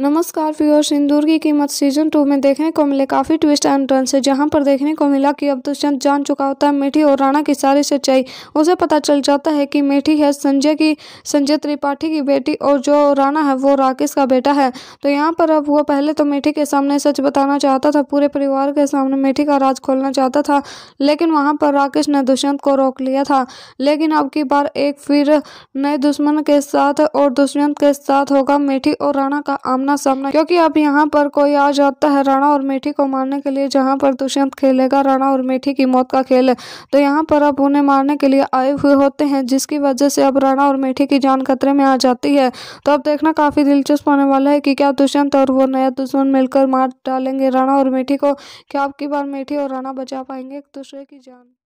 नमस्कार प्योर सिंदूर की कीमत सीजन टू में देखने को मिले काफ़ी ट्विस्ट एंड टर्न से जहां पर देखने को मिला कि अब दुष्यंत जान चुका होता है मीठी और राणा की सारी सच्चाई उसे पता चल जाता है कि मीठी है संजय की संजय त्रिपाठी की बेटी और जो राणा है वो राकेश का बेटा है तो यहाँ पर अब वो पहले तो मीठी के सामने सच बताना चाहता था पूरे परिवार के सामने मीठी का राज खोलना चाहता था लेकिन वहाँ पर राकेश ने दुष्यंत को रोक लिया था लेकिन अब की बार एक फिर नए दुश्मन के साथ और दुष्यंत के साथ होगा मीठी और राणा का आमना सामना सामना क्योंकि अब यहाँ पर कोई आ जाता है राणा और मेठी को मारने के लिए जहाँ पर दुष्यंत खेलेगा राणा और मेठी की मौत का खेल है तो यहाँ पर अब उन्हें मारने के लिए आए हुए होते हैं जिसकी वजह से अब राणा और मेठी की जान खतरे में आ जाती है तो अब देखना काफ़ी दिलचस्प होने वाला है कि क्या दुष्यंत और वो नया दुश्मन मिलकर मार डालेंगे राणा और मेठी को क्या आपकी बार मेठी और राणा बचा पाएंगे एक दूसरे की जान